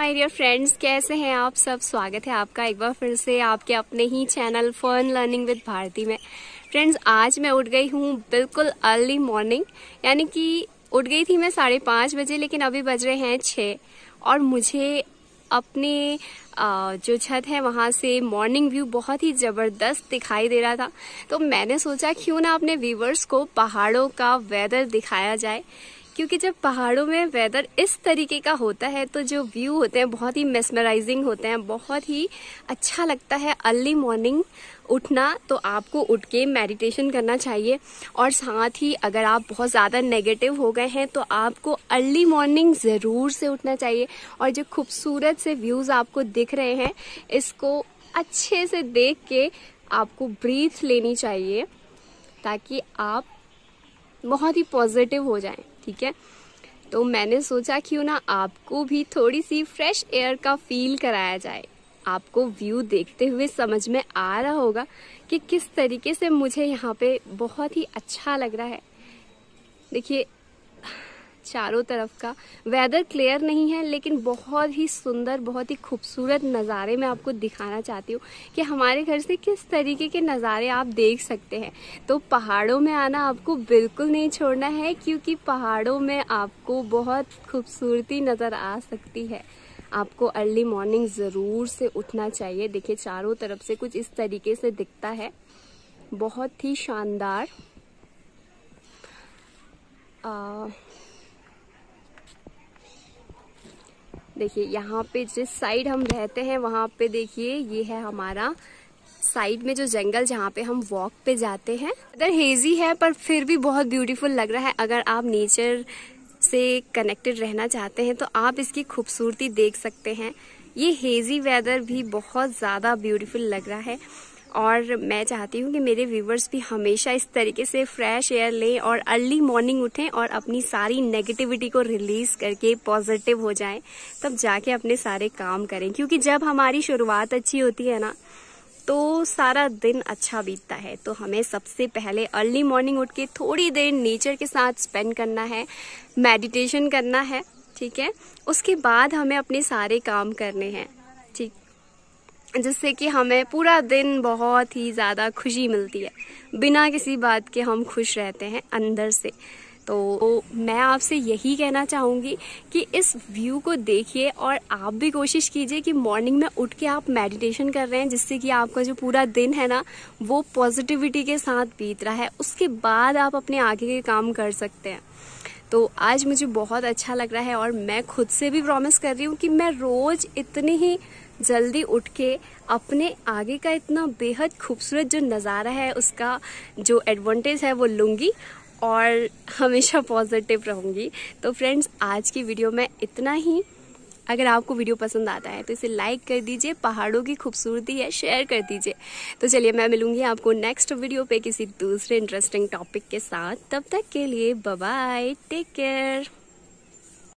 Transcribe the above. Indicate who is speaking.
Speaker 1: my dear friends कैसे हैं आप सब स्वागत है आपका एक बार फिर से आपके अपने ही channel fern learning with Bharti में फ्रेंड्स आज मैं उठ गई हूँ बिल्कुल अर्ली मॉर्निंग यानी कि उठ गई थी मैं साढ़े पाँच बजे लेकिन अभी बज रहे हैं छः और मुझे अपने जो छत है वहाँ से मॉर्निंग व्यू बहुत ही ज़बरदस्त दिखाई दे रहा था तो मैंने सोचा क्यों ना अपने व्यूवर्स को पहाड़ों का वेदर दिखाया जाए क्योंकि जब पहाड़ों में वेदर इस तरीके का होता है तो जो व्यू होते हैं बहुत ही मेस्मराइजिंग होते हैं बहुत ही अच्छा लगता है अर्ली मॉर्निंग उठना तो आपको उठ के मेडिटेशन करना चाहिए और साथ ही अगर आप बहुत ज़्यादा नेगेटिव हो गए हैं तो आपको अर्ली मॉर्निंग ज़रूर से उठना चाहिए और जो खूबसूरत से व्यूज़ आपको दिख रहे हैं इसको अच्छे से देख के आपको ब्रीथ लेनी चाहिए ताकि आप बहुत ही पॉजिटिव हो जाएं ठीक है तो मैंने सोचा क्यों ना आपको भी थोड़ी सी फ्रेश एयर का फील कराया जाए आपको व्यू देखते हुए समझ में आ रहा होगा कि किस तरीके से मुझे यहाँ पे बहुत ही अच्छा लग रहा है देखिए चारों तरफ का वेदर क्लियर नहीं है लेकिन बहुत ही सुंदर बहुत ही खूबसूरत नज़ारे मैं आपको दिखाना चाहती हूँ कि हमारे घर से किस तरीके के नज़ारे आप देख सकते हैं तो पहाड़ों में आना आपको बिल्कुल नहीं छोड़ना है क्योंकि पहाड़ों में आपको बहुत खूबसूरती नज़र आ सकती है आपको अर्ली मॉर्निंग ज़रूर से उठना चाहिए देखिए चारों तरफ से कुछ इस तरीके से दिखता है बहुत ही शानदार देखिए यहाँ पे जिस साइड हम रहते हैं वहाँ पे देखिए ये है हमारा साइड में जो जंगल जहाँ पे हम वॉक पे जाते हैं इधर हेजी है पर फिर भी बहुत ब्यूटीफुल लग रहा है अगर आप नेचर से कनेक्टेड रहना चाहते हैं तो आप इसकी खूबसूरती देख सकते हैं ये हेजी वेदर भी बहुत ज़्यादा ब्यूटीफुल लग रहा है और मैं चाहती हूँ कि मेरे व्यूवर्स भी हमेशा इस तरीके से फ्रेश एयर लें और अर्ली मॉर्निंग उठें और अपनी सारी नेगेटिविटी को रिलीज करके पॉजिटिव हो जाएं तब जाके अपने सारे काम करें क्योंकि जब हमारी शुरुआत अच्छी होती है ना तो सारा दिन अच्छा बीतता है तो हमें सबसे पहले अर्ली मॉर्निंग उठ के थोड़ी देर नेचर के साथ स्पेंड करना है मेडिटेशन करना है ठीक है उसके बाद हमें अपने सारे काम करने हैं जिससे कि हमें पूरा दिन बहुत ही ज़्यादा खुशी मिलती है बिना किसी बात के हम खुश रहते हैं अंदर से तो मैं आपसे यही कहना चाहूँगी कि इस व्यू को देखिए और आप भी कोशिश कीजिए कि मॉर्निंग में उठ के आप मेडिटेशन कर रहे हैं जिससे कि आपका जो पूरा दिन है ना वो पॉजिटिविटी के साथ बीत रहा है उसके बाद आप अपने आगे के काम कर सकते हैं तो आज मुझे बहुत अच्छा लग रहा है और मैं खुद से भी प्रॉमिस कर रही हूँ कि मैं रोज इतनी ही जल्दी उठ के अपने आगे का इतना बेहद खूबसूरत जो नज़ारा है उसका जो एडवांटेज है वो लूँगी और हमेशा पॉजिटिव रहूँगी तो फ्रेंड्स आज की वीडियो में इतना ही अगर आपको वीडियो पसंद आता है तो इसे लाइक कर दीजिए पहाड़ों की खूबसूरती है शेयर कर दीजिए तो चलिए मैं मिलूंगी आपको नेक्स्ट वीडियो पे किसी दूसरे इंटरेस्टिंग टॉपिक के साथ तब तक के लिए बाय टेक केयर